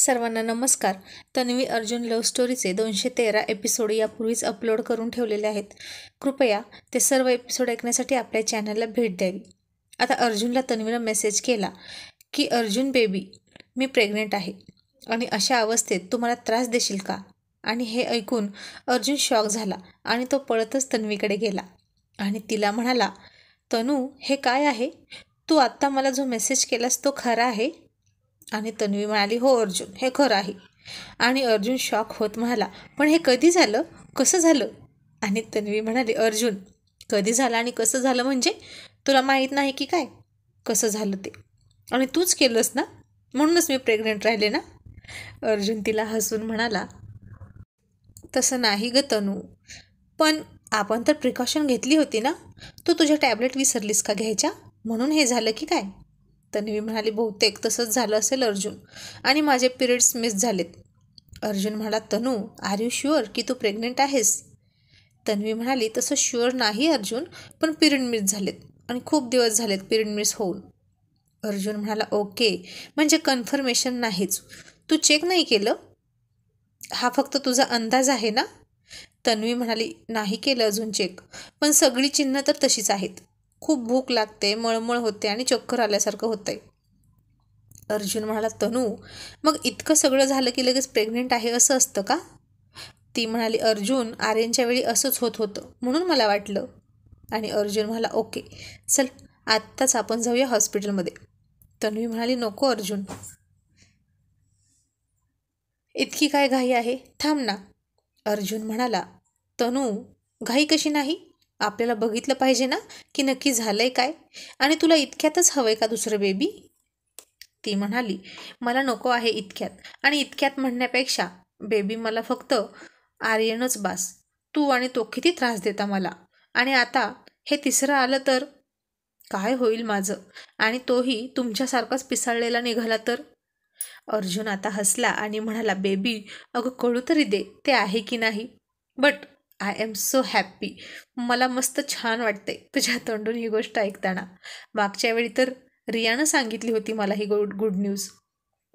सर्वांना नमस्कार तन्वी अर्जुन लव्ह स्टोरीचे दोनशे तेरा एपिसोड यापूर्वीच अपलोड करून ठेवलेले आहेत कृपया ते सर्व एपिसोड ऐकण्यासाठी आपल्या चॅनलला भेट द्यावी आता अर्जुनला तन्वीनं मेसेज केला की अर्जुन बेबी मी प्रेग्नेंट आहे आणि अशा अवस्थेत तुम्हाला त्रास देशील का आणि हे ऐकून अर्जुन शॉक झाला आणि तो पळतच तन्वीकडे गेला आणि तिला म्हणाला तनू हे काय आहे तू आत्ता मला जो मेसेज केलास तो खरा आहे आणि तन्वी म्हणाली हो अर्जुन हे खरं आहे आणि अर्जुन शॉक होत म्हणाला पण हे कधी झालं कसं झालं आणि तन्वी म्हणाली अर्जुन कधी झालं आणि कसं झालं म्हणजे तुला माहीत नाही की काय कसं झालं ते आणि तूच केलंस ना म्हणूनच मी प्रेग्नंट राहिले ना अर्जुन तिला हसून म्हणाला तसं नाही ग तनू पण आपण तर प्रिकॉशन घेतली होती ना तू तुझ्या टॅबलेट विसरलीस का घ्यायच्या म्हणून हे झालं की काय तन्वी म्हणाली बहुतेक तसंच झालं असेल अर्जुन आणि माझे पिरियड्स मिस झालेत अर्जुन म्हणाला तनू आर यू शुअर की तू प्रेग्नेंट आहेस तन्वी म्हणाली तसं शुअर नाही अर्जुन पण पिरियड मिस झालेत आणि खूप दिवस झालेत पिरियड मिस होऊन अर्जुन म्हणाला ओके म्हणजे कन्फर्मेशन नाहीच तू चेक नाही केलं हा फक्त तुझा अंदाज आहे ना तन्वी म्हणाली नाही केलं अजून चेक पण सगळी चिन्ह तर तशीच आहेत खूप भूक लागते मळमळ होते आणि चक्कर आल्यासारखं होतंय आहे अर्जुन म्हणाला तनू मग इतकं सगळं झालं की लगेच प्रेग्नेंट आहे असं असतं का ती म्हणाली अर्जुन आर्यनच्या वेळी असंच होत होतं म्हणून मला वाटलं आणि अर्जुन म्हणाला ओके चल आत्ताच आपण जाऊया हॉस्पिटलमध्ये तन्वी म्हणाली नको अर्जुन इतकी काय घाई आहे थांब ना अर्जुन म्हणाला तनू घाई कशी नाही आपल्याला बघितलं पाहिजे ना की नक्की झालं आहे काय आणि तुला इतक्यातच हवं आहे का दुसरं बेबी ती म्हणाली मला नको आहे इतक्यात आणि इतक्यात म्हणण्यापेक्षा बेबी मला फक्त आर्यनच बास तू आणि तो किती त्रास देता मला आणि आता हे तिसरं आलं तर काय होईल माझं आणि तोही तुमच्यासारखाच पिसाळलेला निघाला तर अर्जुन आता हसला आणि म्हणाला बेबी अगं कळू तरी दे ते आहे की नाही but I am so happy मला मस्त छान वाटते तुझ्या तोंडून ही गोष्ट ऐकताना मागच्या वेळी तर रियानं सांगितली होती मला ही गुड गुड न्यूज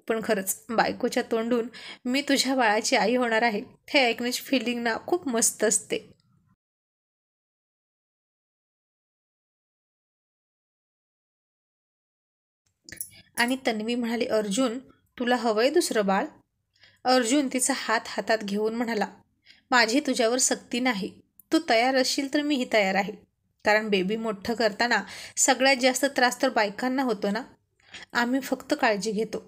पण खरंच बायकोच्या तोंडून मी तुझ्या बाळाची आई होणार आहे हे ऐकण्याची फिलिंग ना खूप मस्त असते आणि तन्वी म्हणाली अर्जुन तुला हवंय दुसरं बाळ अर्जुन तिचा हात हातात घेऊन म्हणाला माझी तुझ्यावर सक्ती नाही तू तयार असशील तर मीही तयार आहे कारण बेबी मोठं करताना सगळ्यात जास्त त्रास तर बायकांना होतो ना आम्ही फक्त काळजी घेतो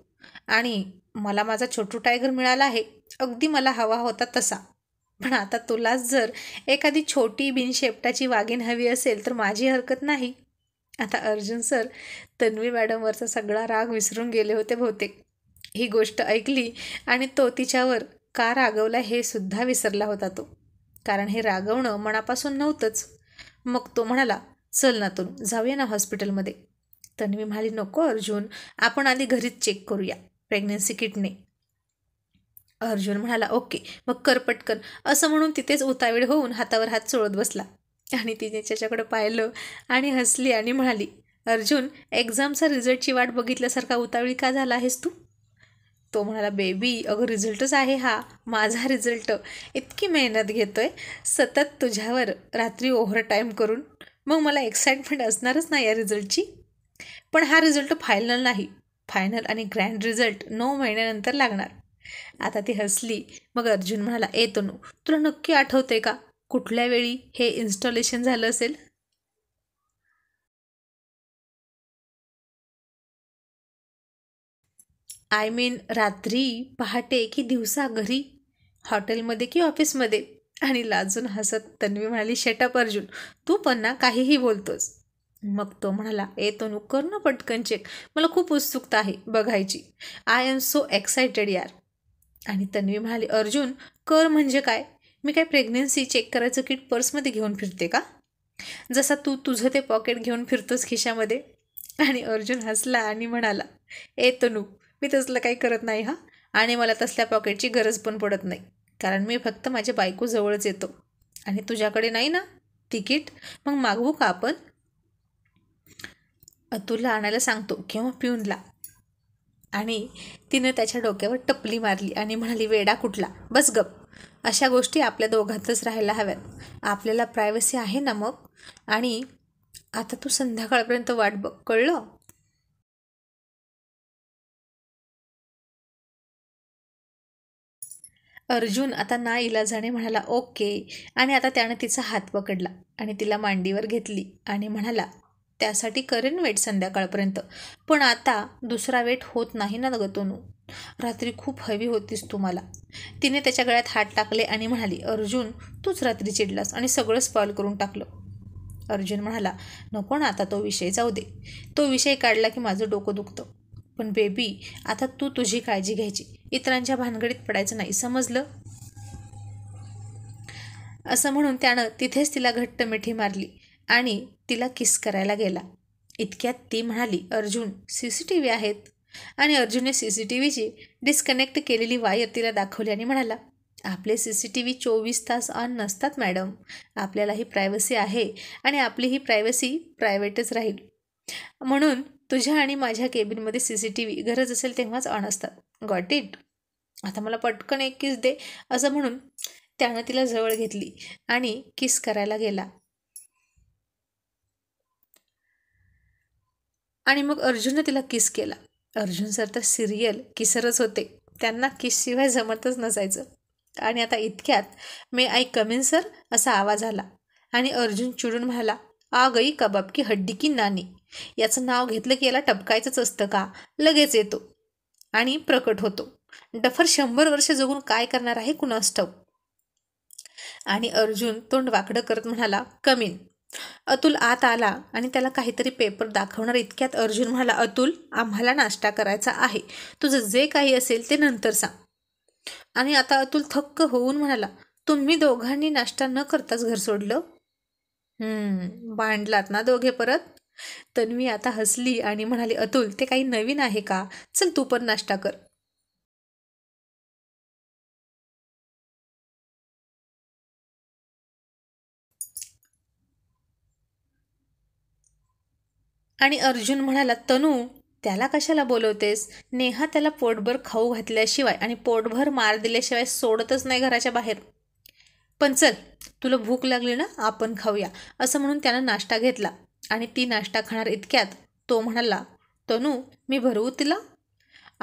आणि मला माझा छोटू टायगर मिळाला आहे अगदी मला हवा होता तसा पण आता तुलाच जर एखादी छोटी बिनशेपटाची वाघीण हवी असेल तर माझी हरकत नाही आता अर्जुन सर तन्वी मॅडमवरचा सगळा राग विसरून गेले होते बहुतेक ही गोष्ट ऐकली आणि तो तिच्यावर का रागवला हे सुद्धा विसरला होता तो कारण हे रागवणं मनापासून नव्हतंच मग तो म्हणाला चल ना तू जाऊया ना हॉस्पिटलमध्ये तन्वी म्हणाली नको अर्जुन आपण आधी घरीच चेक करूया प्रेग्नन्सी किटने अर्जुन म्हणाला ओके मग कर पटकन असं म्हणून तिथेच उतावीळ होऊन हातावर हात चोळत बसला आणि तिने त्याच्याकडे पाहिलं आणि हसली आणि म्हणाली अर्जुन एक्झामचा रिझल्टची वाट बघितल्यासारखा उतावीळ का झाला आहेस तू तो म्हणाला बेबी अगं रिझल्टच आहे हा माझा रिझल्ट इतकी मेहनत घेतो आहे सतत तुझ्यावर रात्री ओव्हर टाईम करून मग मला एक्साइटमेंट असणारच नाही या रिझल्टची पण हा रिझल्ट फायनल नाही फायनल आणि ग्रँड रिझल्ट नऊ महिन्यानंतर लागणार आता ती हसली मग अर्जुन म्हणाला ए तनू तुला नक्की आठवते का कुठल्या वेळी हे इन्स्टॉलेशन झालं असेल आय मीन रात्री पहाटे की दिवसा घरी हॉटेलमध्ये की ऑफिसमध्ये आणि लाजून हसत तन्वी म्हणाली शेटअप अर्जुन तू पण ना काहीही बोलतोस मग तो म्हणाला ए तो कर ना पटकन चेक मला खूप उत्सुकता आहे बघायची आय एम सो एक्सायटेड यार आणि तन्वी म्हणाली अर्जुन कर म्हणजे काय मी काय प्रेग्नेन्सी चेक करायचं किट पर्समध्ये घेऊन फिरते का जसा तू तुझं ते पॉकेट घेऊन फिरतोस खिशामध्ये आणि अर्जुन हसला आणि म्हणाला ए तनू मी तसलं काही करत नाही हा आणि मला तसल्या पॉकेटची गरज पण पडत नाही कारण मी फक्त माझ्या बायकोजवळच येतो आणि तुझ्याकडे नाही ना तिकीट मग मागवू का आपण अतुलला आणायला सांगतो किंवा पिऊनला आणि तिनं त्याच्या डोक्यावर टपली मारली आणि म्हणाली वेडा कुठला बस गप अशा गोष्टी आपल्या दोघांतच राहायला हव्यात आपल्याला प्रायव्हसी आहे ना मग आणि आता तू संध्याकाळपर्यंत वाट बघ कळलं अर्जुन आता ना इलाजाने म्हणाला ओके आणि आता त्यानं तिचा हात पकडला आणि तिला मांडीवर घेतली आणि म्हणाला त्यासाठी करेन वेट संध्याकाळपर्यंत पण आता दुसरा वेट होत नाही ना गतोनू रात्री खूप हवी होतीस तू मला तिने त्याच्या गळ्यात हात टाकले आणि म्हणाली अर्जुन तूच रात्री चिडलास आणि सगळं स्पॉल करून टाकलं अर्जुन म्हणाला नको ना आता तो विषय जाऊ दे तो विषय काढला की माझं डोकं दुखतं पण बेबी आता तू तुझी काळजी घ्यायची इतरांच्या भानगडीत पडायचं नाही समजलं असं म्हणून त्यानं तिथेच तिला घट्ट मिठी मारली आणि तिला किस करायला गेला इतक्यात ती म्हणाली Arjun C C T V आहेत आणि अर्जुनने सी सी टी व्हीची डिस्कनेक्ट केलेली वायर तिला दाखवली आणि म्हणाला आपले सी सी टी व्ही चोवीस तास ऑन नसतात मॅडम आपल्याला ही प्रायव्हसी आहे आणि आपली ही प्रायव्हसी प्रायव्हेटच राहील म्हणून तुझ्या आणि माझ्या केबिनमध्ये सी सी टी व्ही गरज असेल तेव्हाच ऑन असतात गॉट इट आता मला पटकन एक किस दे असं म्हणून त्यानं तिला जवळ घेतली आणि किस करायला गेला आणि मग अर्जुननं तिला किस केला अर्जुन सर तर सिरियल किसरच होते त्यांना किसशिवाय जमतच नसायचं आणि आता इतक्यात मे आई कमिन सर असा आवाज आला आणि अर्जुन चिडून म्हणाला आ गई कबाब की हड्डी की नानी याचं नाव घेतलं की याला टपकायचंच असतं का लगेच येतो आणि प्रकट होतो डफर शंभर वर्ष जगून काय करणार आहे ठाऊ आणि अर्जुन तोंड वाकडं करत म्हणाला कमीन अतुल आत आला आणि त्याला काहीतरी पेपर दाखवणार इतक्यात अर्जुन म्हणाला अतुल आम्हाला नाश्ता करायचा आहे तुझं जे काही असेल ते नंतर सांग आणि आता अतुल थक्क होऊन म्हणाला तुम्ही दोघांनी नाश्ता न करताच घर सोडलं बांडलात ना दोघे परत तन्वी आता हसली आणि म्हणाली अतुल ते काही नवीन आहे का चल तू पण नाश्ता कर आणि अर्जुन म्हणाला तनू त्याला कशाला बोलवतेस नेहा त्याला पोटभर खाऊ घातल्याशिवाय आणि पोटभर मार दिल्याशिवाय सोडतच नाही घराच्या बाहेर पण चल तुला भूक लागली ना आपण खाऊया असं म्हणून त्यानं नाश्ता घेतला आणि ती नाश्ता खाणार इतक्यात तो म्हणाला तनू मी भरवू तिला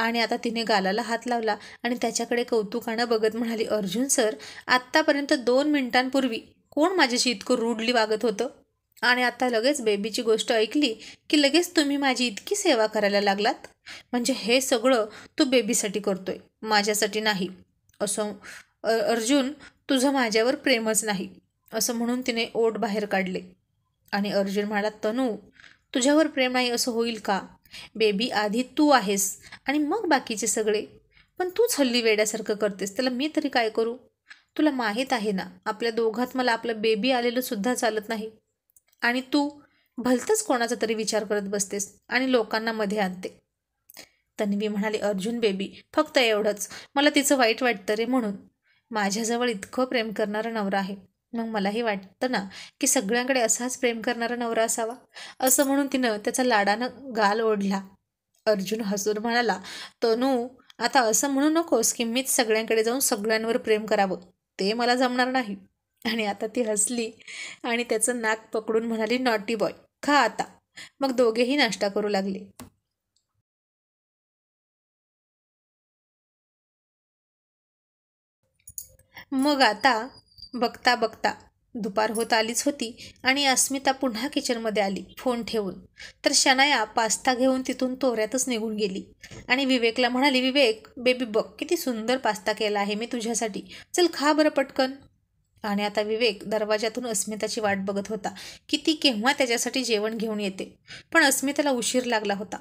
आणि आता तिने गालाला हात लावला आणि त्याच्याकडे कौतुकानं बघत म्हणाली अर्जुन सर आत्तापर्यंत दोन मिनिटांपूर्वी कोण माझ्याशी इतकं रूडली वागत होतं आणि आता लगेच बेबीची गोष्ट ऐकली की लगेच तुम्ही माझी इतकी सेवा करायला लागलात म्हणजे हे सगळं तू बेबीसाठी करतोय माझ्यासाठी नाही असं अर्जुन तुझं माझ्यावर प्रेमच नाही असं म्हणून तिने ओट बाहेर काढले आणि अर्जुन म्हणाला तनू तुझ्यावर प्रेम नाही असं होईल का बेबी आधी तू आहेस आणि मग बाकीचे सगळे पण तूच हल्ली वेड्यासारखं करतेस त्याला मी तरी काय करू तुला माहीत आहे ना आपल्या दोघात मला आपलं बेबी आलेलं सुद्धा चालत नाही आणि तू भलतंच कोणाचा तरी विचार करत बसतेस आणि लोकांना मध्ये आणते तन्वी म्हणाली अर्जुन बेबी फक्त एवढंच मला तिचं वाईट वाटतं रे म्हणून माझ्याजवळ इतकं प्रेम करणारा नवरा आहे मग मलाही वाटतं ना की सगळ्यांकडे असाच प्रेम करणारा नवरा असावा असं म्हणून तिनं त्याचा लाडानं गाल ओढला अर्जुन हसून म्हणाला तनू आता असं म्हणू नकोस की मीच सगळ्यांकडे जाऊन सगळ्यांवर प्रेम करावं ते मला जमणार नाही आणि आता ती हसली आणि त्याचं नाक पकडून म्हणाली नॉटी बॉय खा आता मग दोघेही नाश्ता करू लागले मग आता बघता बघता दुपार होत आलीच होती आणि अस्मिता पुन्हा किचनमध्ये आली फोन ठेवून तर शनाया पास्ता घेऊन तिथून तोऱ्यातच निघून गेली आणि विवेकला म्हणाली विवेक बेबी बघ किती सुंदर पास्ता केला आहे मी तुझ्यासाठी चल खा बरं पटकन आणि आता विवेक दरवाजातून अस्मिताची वाट बघत होता की ती केव्हा त्याच्यासाठी जेवण घेऊन येते पण अस्मिताला उशीर लागला होता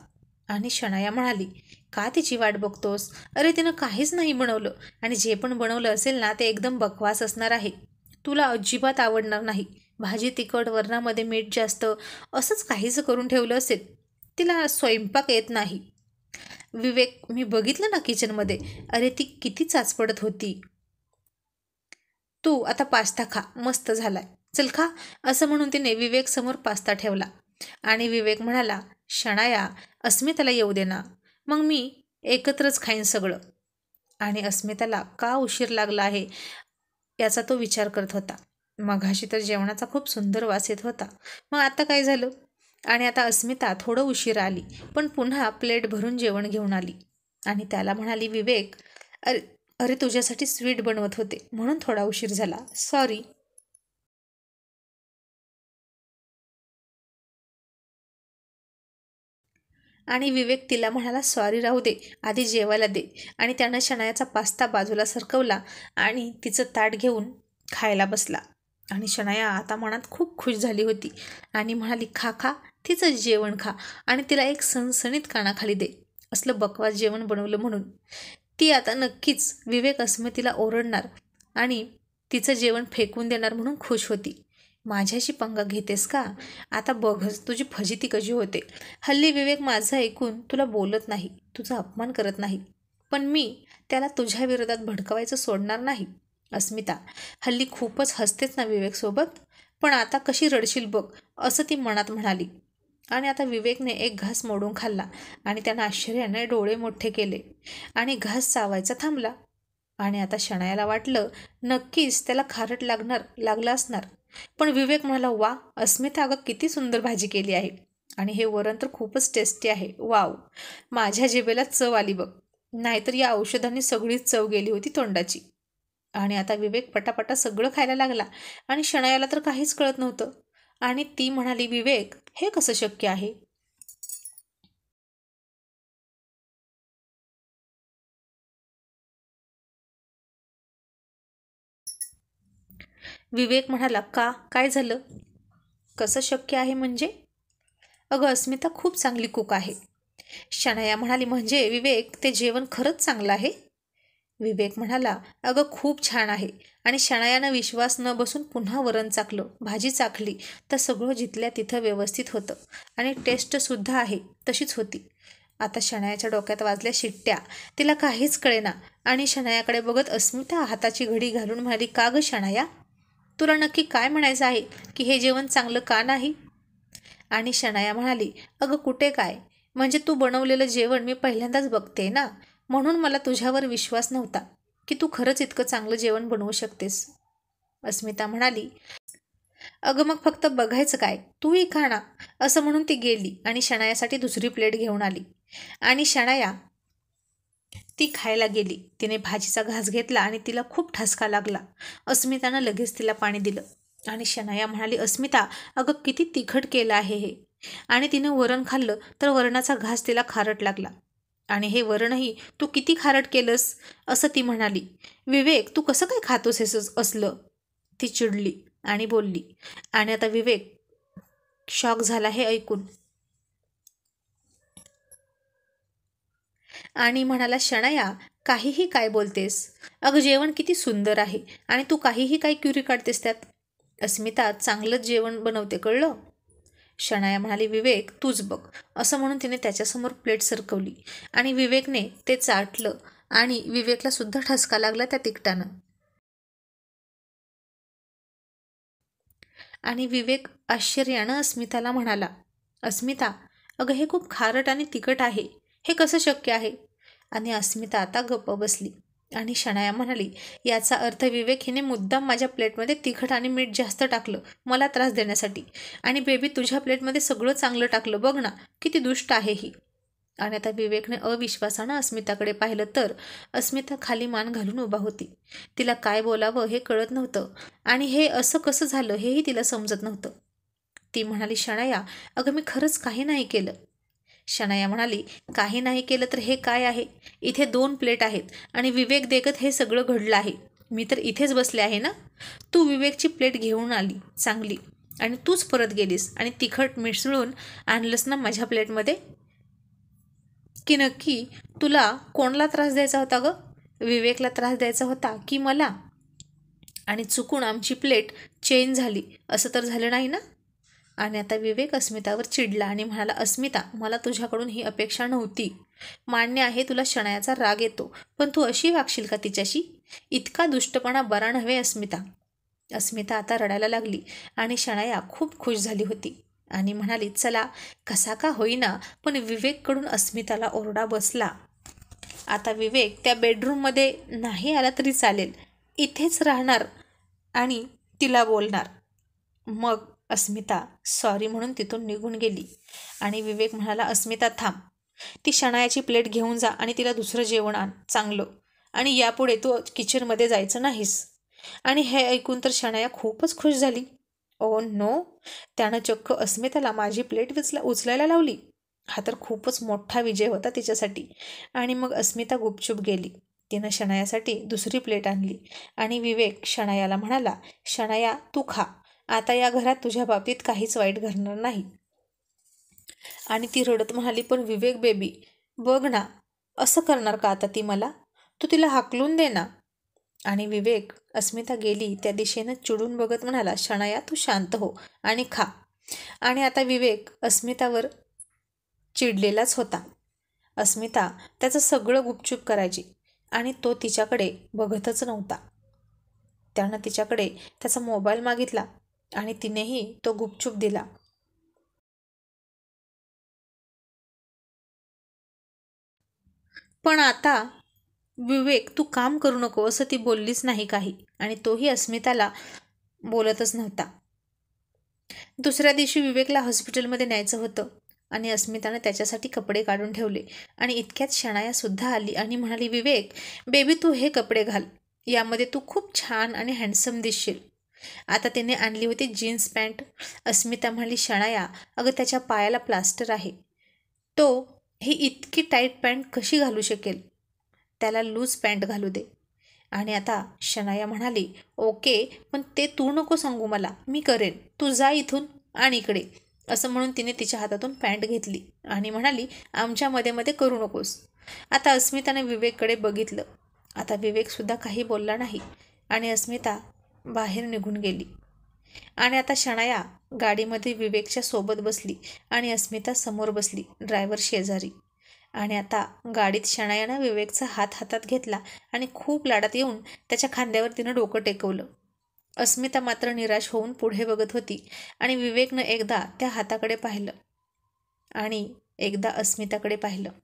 आणि शनाया म्हणाली का तिची वाट बघतोस अरे तिनं काहीच नाही बनवलं आणि जे पण बनवलं असेल ना ते एकदम बकवास असणार आहे तुला अजिबात आवडणार नाही भाजी तिखट वरणामध्ये मीठ जास्त असंच काहीच करून ठेवलं असेल तिला स्वयंपाक येत नाही विवेक मी बघितलं ना किचनमध्ये अरे ती किती चाचपडत होती तू आता पास्ता खा मस्त झालाय चल खा असं म्हणून तिने विवेक समोर पास्ता ठेवला आणि विवेक म्हणाला शणाया अस्मिताला येऊ दे ना मग मी एकत्रच खाईन सगळं आणि अस्मिताला का उशीर लागला आहे याचा तो विचार करत होता मघाशी तर जेवणाचा खूप सुंदर वास येत होता मग आता काय झालं आणि आता अस्मिता थोडं उशीर आली पण पुन्हा प्लेट भरून जेवण घेऊन आली आणि त्याला म्हणाली विवेक अरे अरे तुझ्यासाठी स्वीट बनवत होते म्हणून थोडा उशीर झाला सॉरी आणि विवेक तिला म्हणाला सॉरी राहू दे आधी जेवायला दे आणि त्यानं शनायाचा पास्ता बाजूला सरकवला आणि तिचं ताट घेऊन खायला बसला आणि शनाया आता मनात खूप खुश झाली होती आणि म्हणाली खा खा तिचं जेवण खा आणि तिला एक सणसणीत कानाखाली दे असलं बकवास जेवण बनवलं म्हणून ती आता नक्कीच विवेक अस्मतीला ओरडणार आणि तिचं जेवण फेकून देणार म्हणून खुश होती माझ्याशी पंगा घेतेस का आता बघच तुझी फजिती कशी होते हल्ली विवेक माझं ऐकून तुला बोलत नाही तुझा अपमान करत नाही पण मी त्याला तुझ्या विरोधात भडकवायचं सोडणार नाही अस्मिता हल्ली खूपच हसतेच ना विवेकसोबत पण आता कशी रडशील बघ असं ती मनात म्हणाली आणि आता विवेकने एक घास मोडून खाल्ला आणि त्यानं आश्चर्याने डोळे मोठे केले आणि घास चावायचा थांबला आणि आता शणायाला वाटलं नक्कीच त्याला खारट लागणार लागला असणार पण विवेक म्हणाला वा अस्मिता अगं किती सुंदर भाजी केली आहे आणि हे वरण तर खूपच टेस्टी आहे वाव माझ्या जेबेला चव आली बघ नाहीतर या औषधांनी सगळीच चव गेली होती तोंडाची आणि आता विवेक पटापटा सगळं खायला लागला आणि शणायाला तर काहीच कळत नव्हतं आणि ती म्हणाली विवेक हे कसं शक्य आहे विवेक म्हणाला का काय झालं कसं शक्य आहे म्हणजे अगं अस्मिता खूप चांगली कुक आहे शनाया म्हणाली म्हणजे विवेक ते जेवण खरंच चांगलं आहे विवेक म्हणाला अगं खूप छान आहे आणि शणायानं विश्वास न बसून पुन्हा वरण चाकलं भाजी चाकली तर सगळं जिथल्या तिथं व्यवस्थित होतं आणि टेस्टसुद्धा आहे तशीच होती आता शणायाच्या डोक्यात वाजल्या शिट्ट्या तिला काहीच कळेना आणि शनायाकडे बघत अस्मिता हाताची घडी घालून म्हणाली का गं शणाया तुला नक्की काय म्हणायचं आहे की हे जेवण चांगलं का नाही आणि शनाया म्हणाली अगं कुठे काय म्हणजे तू बनवलेलं जेवण मी पहिल्यांदाच बघते ना म्हणून मला तुझ्यावर विश्वास नव्हता की तू खरंच इतकं चांगलं जेवण बनवू शकतेस अस्मिता म्हणाली अगं मग फक्त बघायचं काय तूही खाणा असं म्हणून ती गेली आणि शणायासाठी दुसरी प्लेट घेऊन आली आणि शणाया ती खायला गेली तिने भाजीचा घास घेतला आणि तिला खूप ठसका लागला अस्मितानं लगेच तिला पाणी दिलं आणि शनाया म्हणाली अस्मिता अगं किती तिखट केलं आहे हे आणि तिनं वरण खाल्लं तर वरणाचा घास तिला खारट लागला आणि हे वरणही तू किती खारट केलंस असं ती म्हणाली विवेक तू कसं काय खातोस हे असलं ती चिडली आणि बोलली आणि आता विवेक शॉक झाला हे ऐकून आणि म्हणाला शणाया काहीही काय बोलतेस अगं जेवण किती सुंदर आहे आणि तू काहीही काय क्युरी काढतेस त्यात अस्मिता चांगलंच जेवण बनवते कळलं शणाया म्हणाली विवेक तूच बघ असं म्हणून तिने त्याच्यासमोर प्लेट सरकवली आणि विवेकने ते चाटलं आणि विवेकला सुद्धा ठसका लागला त्या तिकटानं आणि विवेक आश्चर्यानं अस्मिताला म्हणाला अस्मिता अगं हे खूप खारट आणि तिखट आहे हे कसं शक्य आहे आणि अस्मिता आता गप्प बसली आणि शणाया म्हणाली याचा अर्थ विवेक हिने मुद्दाम माझ्या प्लेटमध्ये तिखट आणि मीठ जास्त टाकलं मला त्रास देण्यासाठी आणि बेबी तुझ्या प्लेटमध्ये सगळं चांगलं टाकलं बघ ना किती दुष्ट आहे ही आणि आता विवेकने अविश्वासानं अस्मिताकडे पाहिलं तर अस्मिता खाली मान घालून उभा होती तिला काय बोलावं हे कळत नव्हतं आणि हे असं कसं झालं हेही तिला समजत नव्हतं ती म्हणाली शणाया अगं मी खरंच काही नाही केलं शनाया म्हणाली काही नाही केलं तर हे काय आहे इथे दोन प्लेट आहेत आणि विवेक देखत हे सगळं घडलं आहे मी तर इथेच बसले आहे ना तू विवेकची प्लेट घेऊन आली चांगली आणि तूच परत गेलीस आणि तिखट मिसळून आणलंस ना माझ्या प्लेटमध्ये की नक्की तुला कोणाला त्रास द्यायचा होता ग विवेकला त्रास द्यायचा होता की मला आणि चुकून आमची प्लेट चेंज झाली असं तर झालं नाही ना आणि आता विवेक अस्मितावर चिडला आणि म्हणाला अस्मिता मला तुझ्याकडून ही अपेक्षा नव्हती मान्य आहे तुला शणायाचा राग येतो पण तू अशी वागशील का तिच्याशी इतका दुष्टपणा बरा नव्हे अस्मिता अस्मिता आता रडायला लागली आणि शणाया खूप खुश झाली होती आणि म्हणाली चला कसा का होईना पण विवेककडून अस्मिताला ओरडा बसला आता विवेक त्या बेडरूममध्ये नाही आला तरी चालेल इथेच राहणार आणि तिला बोलणार मग अस्मिता सॉरी म्हणून तिथून निघून गेली आणि विवेक म्हणाला अस्मिता थांब ती शणायाची प्लेट घेऊन जा आणि तिला दुसरं जेवण आण चांगलं आणि यापुढे तू किचनमध्ये जायचं नाहीस आणि हे ऐकून तर शणाया खूपच खुश झाली ओ नो त्यानं चक्क अस्मिताला माझी प्लेट विचला उचलायला लावली हा तर खूपच मोठा विजय होता तिच्यासाठी आणि मग अस्मिता गुपचूप गेली तिनं शणायासाठी दुसरी प्लेट आणली आणि विवेक शणायाला म्हणाला शणाया तू खा आता या घरात तुझ्या बाबतीत काहीच वाईट घडणार नाही आणि ती रडत म्हणाली पण विवेक बेबी बघ ना असं करणार का आता ती मला तू तिला हाकलून दे ना आणि विवेक अस्मिता गेली त्या दिशेनं चिडून बघत म्हणाला शणाया तू शांत हो आणि खा आणि आता विवेक अस्मितावर चिडलेलाच होता अस्मिता त्याचं सगळं गुपचूप करायची आणि तो तिच्याकडे बघतच नव्हता त्यानं तिच्याकडे त्याचा मोबाईल मागितला आणि तिनेही तो गुपचूप दिला पण आता विवेक तू काम करू नको असं ती बोललीच नाही काही आणि तोही अस्मिताला बोलतच नव्हता दुसऱ्या दिवशी विवेकला हॉस्पिटलमध्ये न्यायचं होतं आणि अस्मितानं त्याच्यासाठी कपडे काढून ठेवले आणि इतक्यात सुद्धा आली आणि म्हणाली विवेक बेबी तू हे कपडे घाल यामध्ये तू खूप छान आणि हँडसम दिसशील आता तिने आणली होती जीन्स पॅन्ट अस्मिता म्हणाली शणाया अगं त्याच्या पायाला प्लास्टर आहे तो ही इतकी टाईट पॅन्ट कशी घालू शकेल त्याला लूज पॅन्ट घालू दे आणि आता शनाया म्हणाली ओके पण ते तू नको सांगू मला मी करेन तू जा इथून आणि इकडे असं म्हणून तिने तिच्या हातातून पॅन्ट घेतली आणि म्हणाली आमच्या मध्ये मध्ये करू नकोस आता अस्मिताने विवेककडे बघितलं आता विवेकसुद्धा काही बोलला नाही आणि अस्मिता बाहेर निघून गेली आणि आता शणाया गाडीमध्ये विवेकच्या सोबत बसली आणि अस्मिता समोर बसली ड्रायव्हर शेजारी आणि आता गाडीत शणायानं विवेकचा हात हातात घेतला आणि खूप लाडात येऊन त्याच्या खांद्यावर तिनं डोकं टेकवलं अस्मिता मात्र निराश होऊन पुढे बघत होती आणि विवेकनं एकदा त्या हाताकडे पाहिलं आणि एकदा अस्मिताकडे पाहिलं